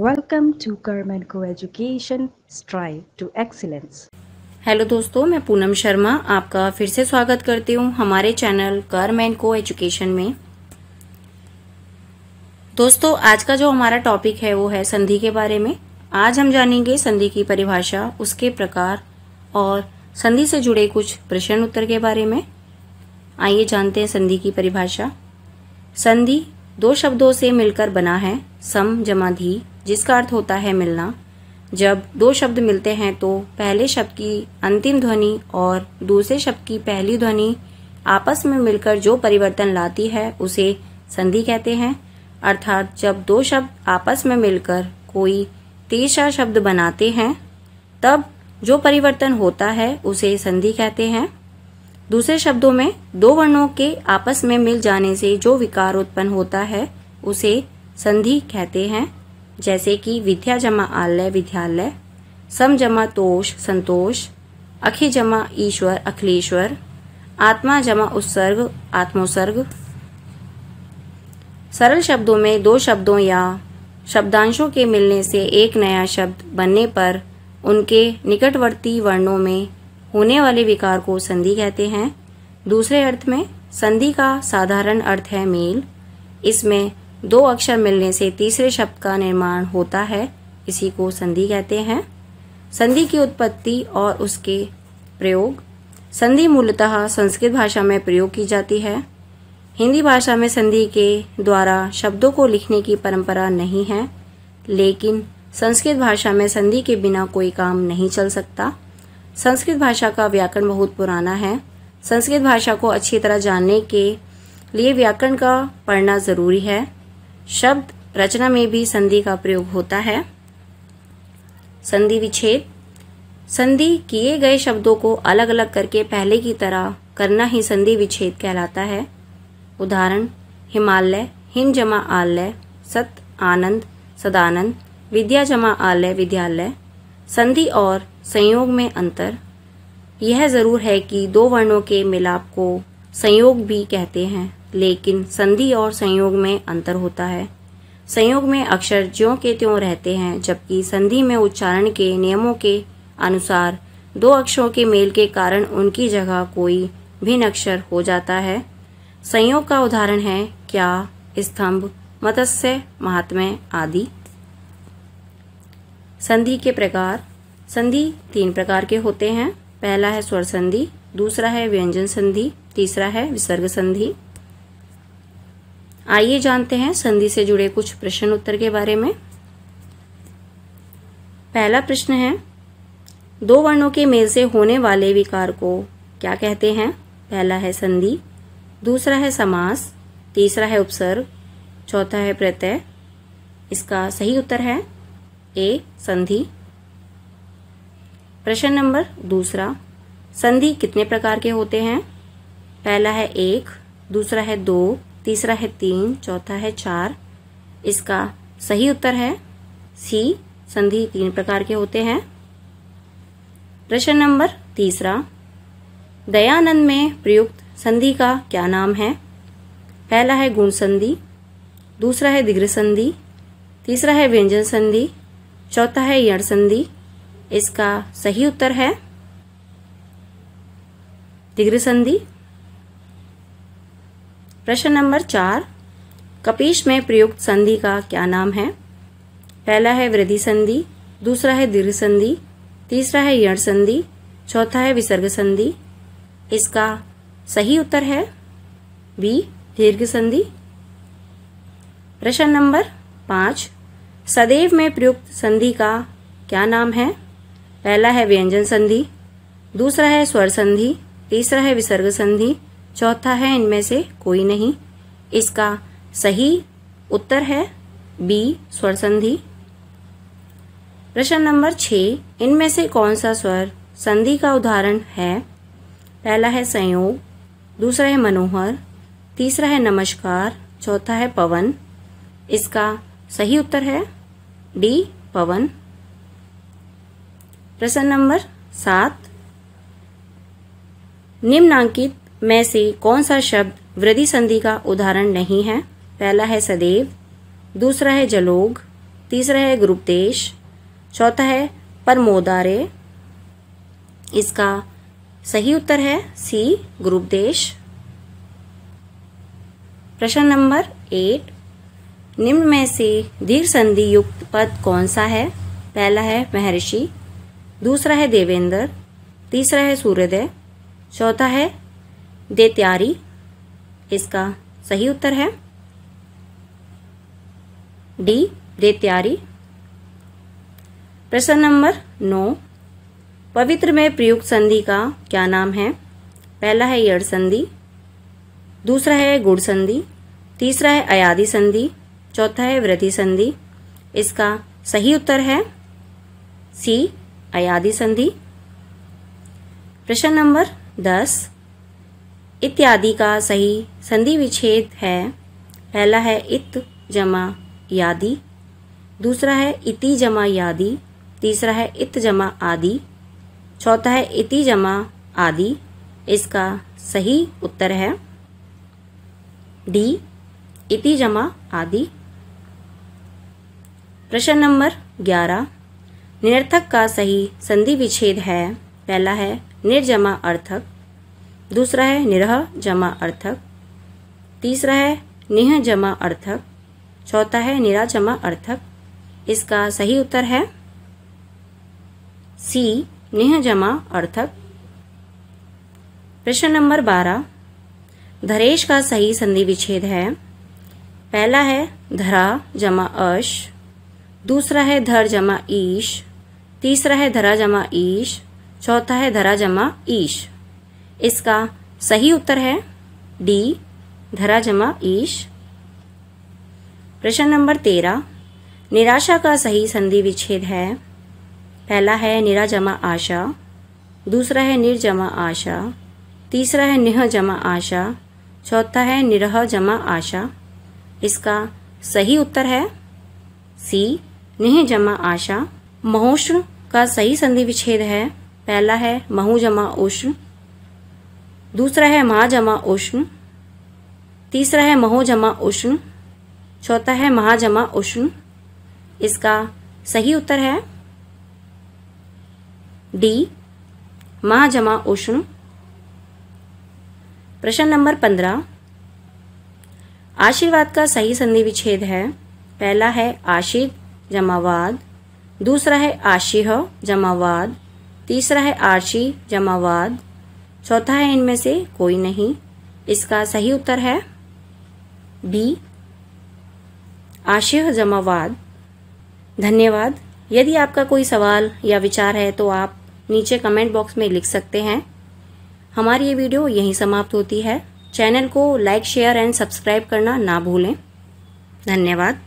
welcome to कर्म को education strive to excellence hello दोस्तों मैं पूनम शर्मा आपका फिर से स्वागत करती हूँ हमारे चैनल कर्म एंड को एजुकेशन में दोस्तों आज का जो हमारा टॉपिक है वो है संधि के बारे में आज हम जानेंगे संधि की परिभाषा उसके प्रकार और संधि से जुड़े कुछ प्रश्न उत्तर के बारे में आइए जानते हैं संधि की परिभाषा संधि दो शब्दों से मिलकर बना है सम जमा धी जिसका अर्थ होता है मिलना जब दो शब्द मिलते हैं तो पहले शब्द की अंतिम ध्वनि और दूसरे शब्द की पहली ध्वनि आपस में मिलकर जो परिवर्तन लाती है उसे संधि कहते हैं अर्थात जब दो शब्द आपस में मिलकर कोई तीसरा शब्द बनाते हैं तब जो परिवर्तन होता है उसे संधि कहते हैं दूसरे शब्दों में दो वर्णों के आपस में मिल जाने से जो विकार उत्पन्न होता है उसे संधि कहते हैं जैसे कि विद्या जमा आलय विद्यालय सम जमा तोष संतोष अखि जमा ईश्वर अखिलेश्वर आत्मा जमा उत्सर्ग आत्मोत्सर्ग सरल शब्दों में दो शब्दों या शब्दांशों के मिलने से एक नया शब्द बनने पर उनके निकटवर्ती वर्णों में होने वाले विकार को संधि कहते हैं दूसरे अर्थ में संधि का साधारण अर्थ है मेल इसमें दो अक्षर मिलने से तीसरे शब्द का निर्माण होता है इसी को संधि कहते हैं संधि की उत्पत्ति और उसके प्रयोग संधि मूलतः संस्कृत भाषा में प्रयोग की जाती है हिंदी भाषा में संधि के द्वारा शब्दों को लिखने की परंपरा नहीं है लेकिन संस्कृत भाषा में संधि के बिना कोई काम नहीं चल सकता संस्कृत भाषा का व्याकरण बहुत पुराना है संस्कृत भाषा को अच्छी तरह जानने के लिए व्याकरण का पढ़ना ज़रूरी है शब्द रचना में भी संधि का प्रयोग होता है संधि विच्छेद संधि किए गए शब्दों को अलग अलग करके पहले की तरह करना ही संधि विच्छेद कहलाता है उदाहरण हिमालय हिम जमा आलय सत आनंद सदानंद विद्या जमा आलय विद्यालय संधि और संयोग में अंतर यह ज़रूर है कि दो वर्णों के मिलाप को संयोग भी कहते हैं लेकिन संधि और संयोग में अंतर होता है संयोग में अक्षर ज्यों के त्यों रहते हैं जबकि संधि में उच्चारण के नियमों के अनुसार दो अक्षरों के मेल के कारण उनकी जगह कोई भिन्न अक्षर हो जाता है संयोग का उदाहरण है क्या स्तंभ मत्स्य महात्म्य आदि संधि के प्रकार संधि तीन प्रकार के होते हैं पहला है स्वर संधि दूसरा है व्यंजन संधि तीसरा है विसर्ग संधि आइए जानते हैं संधि से जुड़े कुछ प्रश्न उत्तर के बारे में पहला प्रश्न है दो वर्णों के मेल से होने वाले विकार को क्या कहते हैं पहला है संधि दूसरा है समास तीसरा है उपसर्ग चौथा है प्रत्यय इसका सही उत्तर है ए संधि प्रश्न नंबर दूसरा संधि कितने प्रकार के होते हैं पहला है एक दूसरा है दो तीसरा है तीन चौथा है चार इसका सही उत्तर है सी संधि तीन प्रकार के होते हैं प्रश्न नंबर तीसरा दयानंद में प्रयुक्त संधि का क्या नाम है पहला है गुण संधि दूसरा है दिग्र संधि तीसरा है व्यंजन संधि चौथा है यण संधि इसका सही उत्तर है तिग्र संधि प्रश्न नंबर चार कपीश में प्रयुक्त संधि का क्या नाम है पहला है वृद्धि संधि दूसरा है दीर्घ संधि तीसरा है यण संधि चौथा है विसर्ग संधि इसका सही उत्तर है बी दीर्घ संधि प्रश्न नंबर पाँच सदैव में प्रयुक्त संधि का क्या नाम है पहला है व्यंजन संधि दूसरा है स्वर संधि तीसरा है विसर्ग संधि चौथा है इनमें से कोई नहीं इसका सही उत्तर है बी स्वर संधि प्रश्न नंबर छ इनमें से कौन सा स्वर संधि का उदाहरण है पहला है संयोग दूसरा है मनोहर तीसरा है नमस्कार चौथा है पवन इसका सही उत्तर है डी पवन प्रश्न नंबर सात निम्नांकित में से कौन सा शब्द वृद्धि संधि का उदाहरण नहीं है पहला है सदैव दूसरा है जलोग तीसरा है गुरुपदेश चौथा है परमोदारे इसका सही उत्तर है सी गुरुपदेश प्रश्न नंबर एट निम्न में से दीर्घ संधि युक्त पद कौन सा है पहला है महर्षि दूसरा है देवेंद्र तीसरा है सूर्योदय चौथा है दे त्यारी इसका सही उत्तर है डी दे त्यारी प्रश्न नंबर नौ पवित्र में प्रयुक्त संधि का क्या नाम है पहला है यड़ संधि दूसरा है गुड़ संधि तीसरा है अयादि संधि चौथा है वृद्धि संधि इसका सही उत्तर है सी अयादि संधि प्रश्न नंबर दस इत्यादि का सही संधि विच्छेद है पहला है इत जमा यादि दूसरा है इति जमा यादि तीसरा है इत जमा आदि चौथा है इति जमा आदि इसका सही उत्तर है डी इति जमा आदि प्रश्न नंबर ग्यारह निरर्थक का सही संधि विच्छेद है पहला है निर्जमा अर्थक दूसरा है निरह जमा अर्थक तीसरा है निह जमा अर्थक चौथा है निरा जमा अर्थक इसका सही उत्तर है सी निह जमा अर्थक प्रश्न नंबर बारह धरेश का सही संधि विच्छेद है पहला है धरा जमा अश दूसरा है धर जमा ईश तीसरा है धरा जमा ईश चौथा है धरा जमा ईश इसका सही उत्तर है डी धरा जमा ईश प्रश्न नंबर तेरह निराशा का सही संधि विच्छेद है पहला है निरा जमा आशा दूसरा है निर्जमा आशा तीसरा है निह जमा आशा चौथा है निरह जमा आशा इसका सही उत्तर है सी नेह जमा आशा महोष्ण का सही संधि विच्छेद है पहला है महु जमा उष्ण दूसरा है महा जमा उष्ण तीसरा है महो जमा उष्ण चौथा है महा जमा उष्ण इसका सही उत्तर है डी महा जमा उष्ण प्रश्न नंबर पंद्रह आशीर्वाद का सही संधि विच्छेद है पहला है आशीर् जमावाद दूसरा है आशिह जमावाद तीसरा है आरशी जमावाद चौथा है इनमें से कोई नहीं इसका सही उत्तर है बी आशिह जमावाद धन्यवाद यदि आपका कोई सवाल या विचार है तो आप नीचे कमेंट बॉक्स में लिख सकते हैं हमारी ये वीडियो यहीं समाप्त होती है चैनल को लाइक शेयर एंड सब्सक्राइब करना ना भूलें धन्यवाद